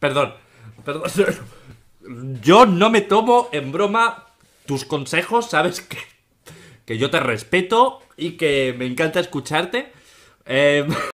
Perdón, perdón. Yo no me tomo en broma tus consejos, sabes que, que yo te respeto y que me encanta escucharte. Em,